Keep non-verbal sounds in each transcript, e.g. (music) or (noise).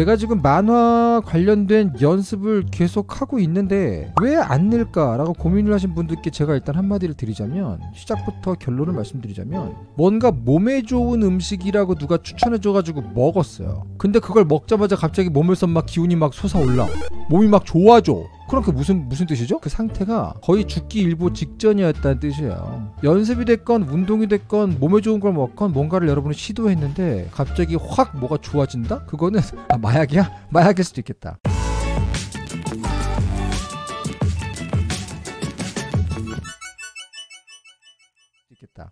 내가 지금 만화 관련된 연습을 계속 하고 있는데 왜 안 늘까라고 고민을 하신 분들께 제가 일단 한마디를 드리자면 시작부터 결론을 말씀드리자면 뭔가 몸에 좋은 음식이라고 누가 추천해줘가지고 먹었어요. 근데 그걸 먹자마자 갑자기 몸에서 막 기운이 막 솟아올라. 몸이 막 좋아져. 그럼 그 무슨 무슨 뜻이죠? 그 상태가 거의 죽기 일보 직전이었다는 뜻이에요. 연습이 됐건 운동이 됐건 몸에 좋은 걸 먹건 뭔가를 여러분이 시도했는데 갑자기 확 뭐가 좋아진다? 그거는 (laughs) 아, 마약이야? 마약일 수도 있겠다. 있겠다.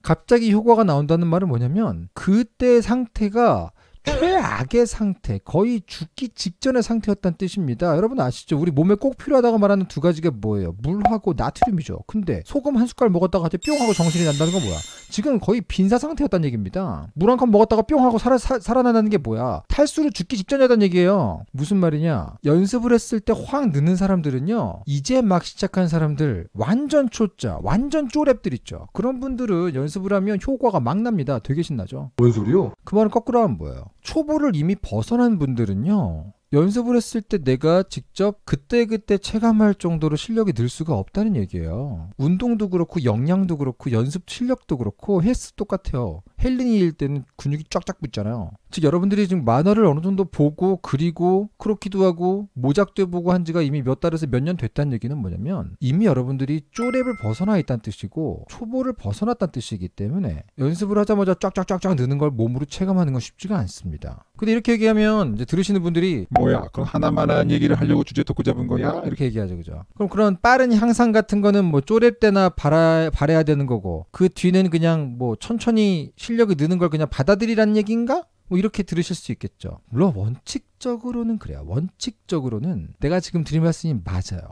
갑자기 효과가 나온다는 말은 뭐냐면 그때 상태가 최 악의 상태, 거의 죽기 직전의 상태였다는 뜻입니다. 여러분 아시죠? 우리 몸에 꼭 필요하다고 말하는 두 가지가 뭐예요? 물하고 나트륨이죠. 근데 소금 한 숟갈 먹었다가 갑자기 뿅 하고 정신이 난다는 건 뭐야? 지금 거의 빈사 상태였다는 얘기입니다. 물 한 컵 먹었다가 뿅 하고 살아, 사, 살아나는 게 뭐야? 탈수로 죽기 직전이었다는 얘기예요. 무슨 말이냐? 연습을 했을 때 확 느는 사람들은요. 이제 막 시작한 사람들, 완전 초짜, 완전 쪼랩들 있죠. 그런 분들은 연습을 하면 효과가 막 납니다. 되게 신나죠. 뭔 소리요? 그 말은 거꾸로 하면 뭐예요? 초보 타로를 이미 벗어난 분들은요. 연습을 했을 때 내가 직접 그때그때 체감할 정도로 실력이 늘 수가 없다는 얘기예요. 운동도 그렇고 영양도 그렇고 연습 실력도 그렇고 헬스 똑같아요. 헬린이일 때는 근육이 쫙쫙 붙잖아요. 즉 여러분들이 지금 만화를 어느 정도 보고 그리고 크로키도 하고 모작도 보고 한 지가 이미 몇 달에서 몇 년 됐다는 얘기는 뭐냐면 이미 여러분들이 쪼랩을 벗어나 있다는 뜻이고 초보를 벗어났다는 뜻이기 때문에 연습을 하자마자 쫙쫙쫙쫙 느는 걸 몸으로 체감하는 건 쉽지가 않습니다. 근데 이렇게 얘기하면 이제 들으시는 분들이 뭐야 그럼 하나만한 얘기를 하려고 주제 토크 잡은 거야? 이렇게 얘기하죠 그죠? 그럼 그런 빠른 향상 같은 거는 뭐 쪼랩 때나 바라, 발해야 되는 거고 그 뒤는 그냥 뭐 천천히 실력이 느는 걸 그냥 받아들이라는 얘기인가? 뭐 이렇게 들으실 수 있겠죠. 물론 원칙적으로는 그래요. 원칙적으로는 내가 지금 드린 말씀이 맞아요.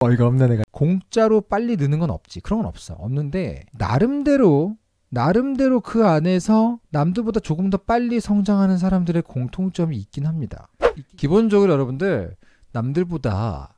어이가 없네 내가 공짜로 빨리 느는 건 없지 그런 건 없어 없는데 나름대로 나름대로 그 안에서 남들보다 조금 더 빨리 성장하는 사람들의 공통점이 있긴 합니다 기본적으로 여러분들 남들보다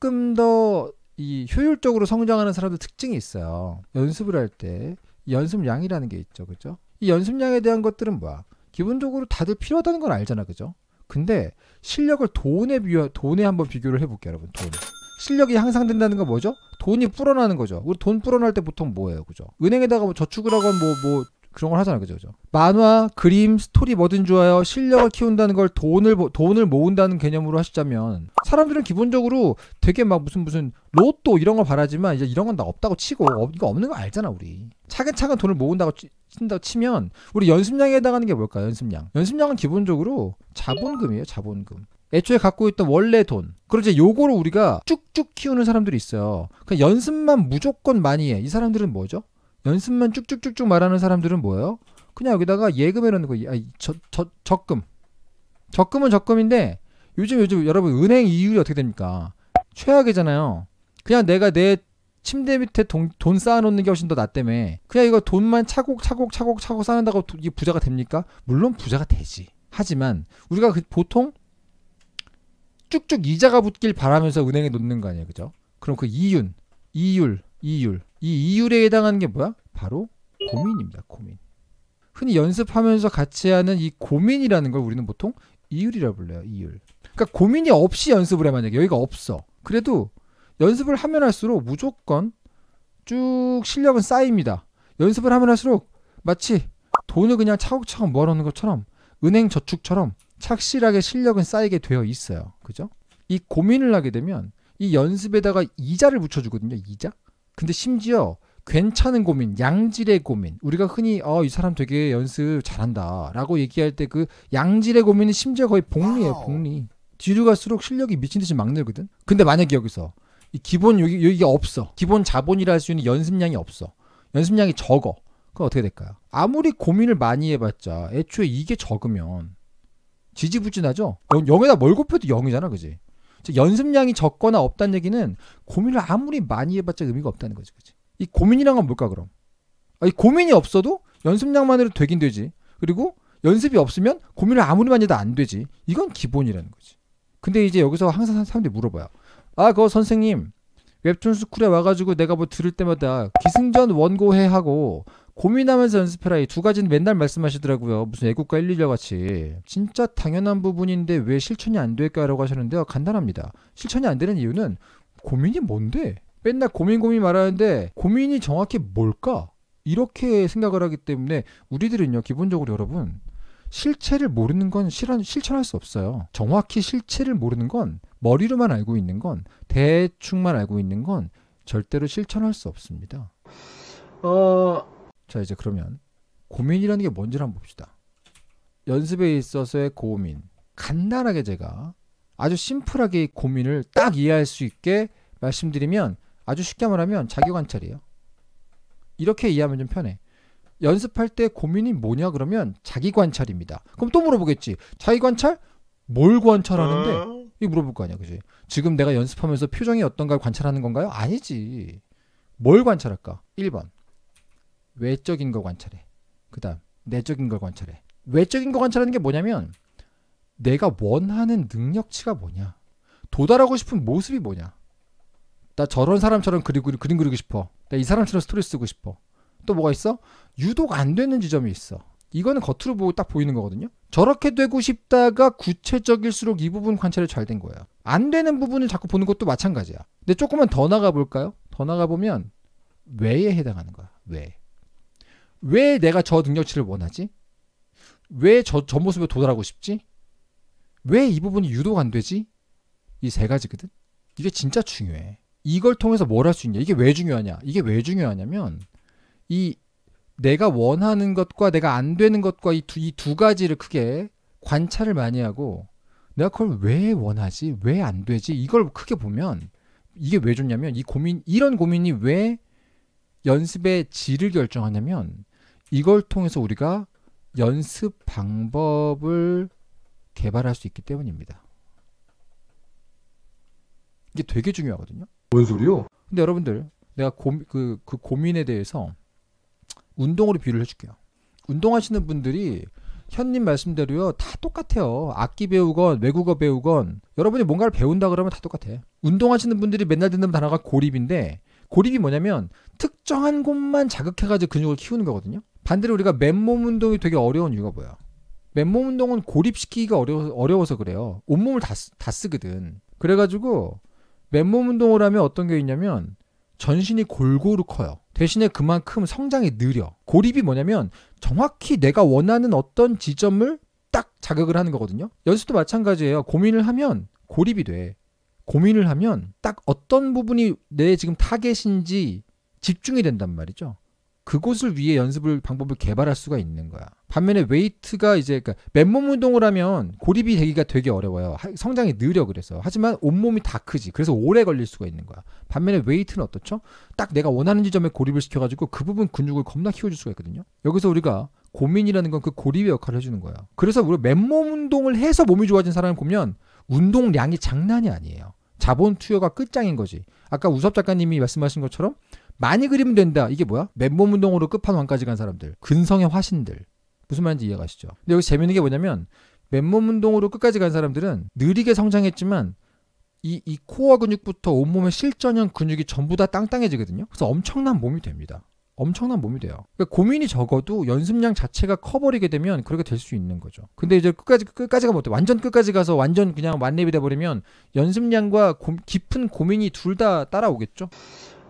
조금 더이 효율적으로 성장하는 사람들 특징이 있어요. 연습을 할 때 연습량이라는 게 있죠. 그죠? 이 연습량에 대한 것들은 뭐야? 기본적으로 다들 필요하다는 건 알잖아. 그죠? 근데 실력을 돈에 비교 돈에 한번 비교를 해 볼게요, 여러분. 돈. 실력이 향상된다는 건 뭐죠? 돈이 불어나는 거죠. 우리 돈 불어날 때 보통 뭐예요, 그죠? 은행에다가 뭐 저축을 하건 뭐뭐 뭐, 뭐 그런 걸 하잖아요. 그죠? 그죠? 만화, 그림, 스토리 뭐든 좋아요. 실력을 키운다는 걸 돈을 돈을 모은다는 개념으로 하시자면 사람들은 기본적으로 되게 막 무슨 무슨 로또 이런 걸 바라지만 이제 이런 건 다 없다고 치고 어, 이거 없는 거 알잖아, 우리. 차근차근 돈을 모은다고 치, 친다 치면 우리 연습량에 해당하는 게 뭘까요? 연습량. 연습량은 기본적으로 자본금이에요, 자본금. 애초에 갖고 있던 원래 돈. 그리고 이제 요거를 우리가 쭉쭉 키우는 사람들이 있어요. 그 연습만 무조건 많이 해. 이 사람들은 뭐죠? 연습만 쭉쭉쭉쭉 말하는 사람들은 뭐예요? 그냥 여기다가 예금이라는 거, 아, 저, 저, 적금. 적금은 적금인데 요즘 요즘 여러분 은행 이율이 어떻게 됩니까? 최악이잖아요. 그냥 내가 내 침대 밑에 돈, 돈 쌓아놓는 게 훨씬 더 낫다며. 그냥 이거 돈만 차곡차곡 차곡 차곡 쌓는다고 이게 부자가 됩니까? 물론 부자가 되지. 하지만 우리가 그 보통 쭉쭉 이자가 붙길 바라면서 은행에 놓는 거 아니에요, 그죠? 그럼 그 이윤, 이율, 이율, 이 이율에 해당하는 게 뭐야? 바로 고민입니다. 고민. 흔히 연습하면서 같이 하는 이 고민이라는 걸 우리는 보통 이율이라 불러요. 이율. 그러니까 고민이 없이 연습을 해 만약에 여기가 없어. 그래도 연습을 하면 할수록 무조건 쭉 실력은 쌓입니다. 연습을 하면 할수록 마치 돈을 그냥 차곡차곡 모아놓는 것처럼 은행 저축처럼 착실하게 실력은 쌓이게 되어 있어요. 그죠? 이 고민을 하게 되면 이 연습에다가 이자를 붙여주거든요. 이자. 근데 심지어 괜찮은 고민, 양질의 고민. 우리가 흔히 어, 이 사람 되게 연습 잘한다라고 얘기할 때 그 양질의 고민은 심지어 거의 복리예요, 복리. 뒤로 갈수록 실력이 미친 듯이 막 늘거든. 근데 만약에 여기서 이 기본 여기 여기 없어. 기본 자본이라 할 수 있는 연습량이 없어. 연습량이 적어. 그럼 어떻게 될까요? 아무리 고민을 많이 해봤자 애초에 이게 적으면 지지부진하죠. 영, 0에다 뭘 곱해도 0이잖아, 그지? 연습량이 적거나 없다는 얘기는 고민을 아무리 많이 해봤자 의미가 없다는 거지, 그렇이 고민이란 건 뭘까 그럼? 아, 이 고민이 없어도 연습량만으로 되긴 되지. 그리고 연습이 없으면 고민을 아무리 많이 해도 안 되지. 이건 기본이라는 거지. 근데 이제 여기서 항상 사람들이 물어봐요. 아, 그거 선생님 웹툰 스쿨에 와가지고 내가 뭐 들을 때마다 기승전 원고해 하고 고민하면서 연습해라. 이 두 가지는 맨날 말씀하시더라고요. 무슨 애국가 112 같이. 진짜 당연한 부분인데 왜 실천이 안 될까라고 하셨는데요. 간단합니다. 실천이 안 되는 이유는 고민이 뭔데? 맨날 고민 고민 말하는데 고민이 정확히 뭘까? 이렇게 생각을 하기 때문에 우리들은요, 기본적으로 여러분, 실체를 모르는 건 실현, 실천할 수 없어요. 정확히 실체를 모르는 건 머리로만 알고 있는 건 대충만 알고 있는 건 절대로 실천할 수 없습니다. 어, 자 이제 그러면 고민이라는 게 뭔지를 한번 봅시다. 연습에 있어서의 고민. 간단하게 제가 아주 심플하게 고민을 딱 이해할 수 있게 말씀드리면 아주 쉽게 말하면 자기 관찰이에요. 이렇게 이해하면 좀 편해. 연습할 때 고민이 뭐냐 그러면 자기 관찰입니다. 그럼 또 물어보겠지. 자기 관찰? 뭘 관찰하는데? 어? 이거 물어볼 거 아니야, 그지? 지금 내가 연습하면서 표정이 어떤가를 관찰하는 건가요? 아니지. 뭘 관찰할까? 1번. 외적인 걸 관찰해. 그 다음, 내적인 걸 관찰해. 외적인 걸 관찰하는 게 뭐냐면, 내가 원하는 능력치가 뭐냐. 도달하고 싶은 모습이 뭐냐. 나 저런 사람처럼 그리고, 그림 그리고 싶어. 나 이 사람처럼 스토리 쓰고 싶어. 또 뭐가 있어? 유독 안 되는 지점이 있어. 이거는 겉으로 보고 딱 보이는 거거든요. 저렇게 되고 싶다가 구체적일수록 이 부분 관찰이 잘 된 거예요. 안 되는 부분을 자꾸 보는 것도 마찬가지야. 근데 조금만 더 나가 볼까요? 더 나가 보면 왜에 해당하는 거야. 왜? 왜 내가 저 능력치를 원하지? 왜저저 모습에 도달하고 싶지? 왜 이 부분이 유도가안 되지? 이 세 가지거든. 이게 진짜 중요해. 이걸 통해서 뭘 할 수 있냐? 이게 왜 중요하냐? 이게 왜 중요하냐면 이 내가 원하는 것과 내가 안 되는 것과 이 두 이 두 가지를 크게 관찰을 많이 하고 내가 그걸 왜 원하지? 왜 안 되지? 이걸 크게 보면 이게 왜 좋냐면 이 고민 이런 고민이 왜 연습의 질을 결정하냐면 이걸 통해서 우리가 연습 방법을 개발할 수 있기 때문입니다. 이게 되게 중요하거든요. 뭔 소리요? 근데 여러분들 내가 고 그, 그 고민에 대해서 운동으로 비유를 해줄게요. 운동하시는 분들이 현님 말씀대로요 다 똑같아요 악기 배우건 외국어 배우건 여러분이 뭔가를 배운다 그러면 다 똑같아 운동하시는 분들이 맨날 듣는 단어가 고립인데 고립이 뭐냐면 특정한 곳만 자극해가지고 근육을 키우는 거거든요. 반대로 우리가 맨몸 운동이 되게 어려운 이유가 뭐야? 맨몸 운동은 고립시키기가 어려워서, 어려워서 그래요. 온몸을 다, 다 쓰거든. 그래가지고 맨몸 운동을 하면 어떤 게 있냐면 전신이 골고루 커요. 대신에 그만큼 성장이 느려. 고립이 뭐냐면 정확히 내가 원하는 어떤 지점을 딱 자극을 하는 거거든요. 연습도 마찬가지예요. 고민을 하면 고립이 돼. 고민을 하면 딱 어떤 부분이 내 지금 타겟인지 집중이 된단 말이죠. 그곳을 위해 연습을 방법을 개발할 수가 있는 거야. 반면에 웨이트가 이제 그러니까 맨몸 운동을 하면 고립이 되기가 되게 어려워요. 성장이 느려 그래서. 하지만 온몸이 다 크지. 그래서 오래 걸릴 수가 있는 거야. 반면에 웨이트는 어떻죠? 딱 내가 원하는 지점에 고립을 시켜가지고 그 부분 근육을 겁나 키워줄 수가 있거든요. 여기서 우리가 고민이라는 건 그 고립의 역할을 해주는 거야. 그래서 우리 맨몸 운동을 해서 몸이 좋아진 사람을 보면 운동량이 장난이 아니에요. 자본 투여가 끝장인 거지. 아까 우섭 작가님이 말씀하신 것처럼 많이 그리면 된다. 이게 뭐야? 맨몸 운동으로 끝판왕까지 간 사람들. 근성의 화신들. 무슨 말인지 이해가시죠? 근데 여기 재밌는 게 뭐냐면 맨몸 운동으로 끝까지 간 사람들은 느리게 성장했지만 이, 이 코어 근육부터 온몸의 실전형 근육이 전부 다 땅땅해지거든요. 그래서 엄청난 몸이 됩니다. 엄청난 몸이 돼요. 그러니까 고민이 적어도 연습량 자체가 커버리게 되면 그렇게 될 수 있는 거죠. 근데 이제 끝까지 끝까지 가면 어때? 완전 끝까지 가서 완전 그냥 완렙이돼 버리면 연습량과 고, 깊은 고민이 둘 다 따라오겠죠.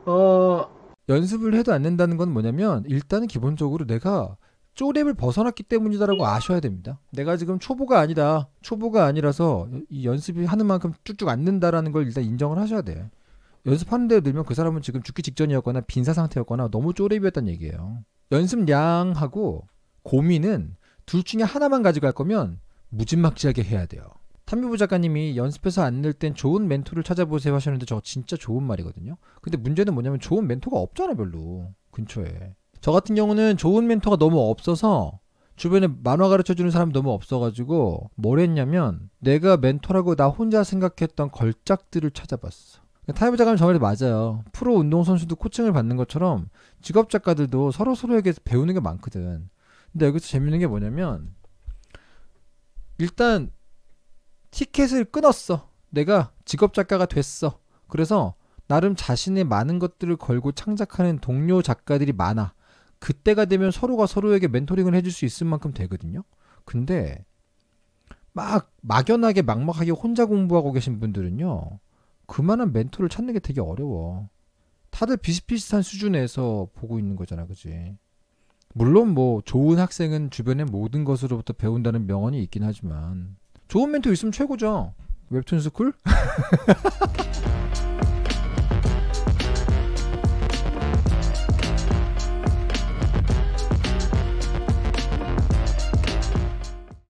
어 연습을 해도 안 된다는 건 뭐냐면 일단은 기본적으로 내가 쪼랩을 벗어났기 때문이다라고 아셔야 됩니다. 내가 지금 초보가 아니다. 초보가 아니라서 이 연습이 하는 만큼 쭉쭉 안 는다라는 걸 일단 인정을 하셔야 돼요. 연습하는 데 늘면 그 사람은 지금 죽기 직전이었거나 빈사 상태였거나 너무 쪼레비였단 얘기예요. 연습량하고 고민은 둘 중에 하나만 가져갈 거면 무진막지하게 해야 돼요. 탐미부 작가님이 연습해서 안 늘 땐 좋은 멘토를 찾아보세요 하셨는데 저거 진짜 좋은 말이거든요. 근데 문제는 뭐냐면 좋은 멘토가 없잖아 별로 근처에. 저 같은 경우는 좋은 멘토가 너무 없어서 주변에 만화 가르쳐주는 사람 너무 없어가지고 뭘 했냐면 내가 멘토라고 나 혼자 생각했던 걸작들을 찾아봤어. 타이브 작가님 저말이 맞아요. 프로 운동 선수도 코칭을 받는 것처럼 직업 작가들도 서로 서로에게 배우는 게 많거든. 근데 여기서 재밌는 게 뭐냐면 일단 티켓을 끊었어. 내가 직업 작가가 됐어. 그래서 나름 자신의 많은 것들을 걸고 창작하는 동료 작가들이 많아. 그때가 되면 서로가 서로에게 멘토링을 해줄 수 있을 만큼 되거든요. 근데 막 막연하게 막막하게 혼자 공부하고 계신 분들은요. 그만한 멘토를 찾는 게 되게 어려워. 다들 비슷비슷한 수준에서 보고 있는 거잖아, 그지? 물론 뭐 좋은 학생은 주변의 모든 것으로부터 배운다는 명언이 있긴 하지만 좋은 멘토 있으면 최고죠. 웹툰 스쿨? (laughs)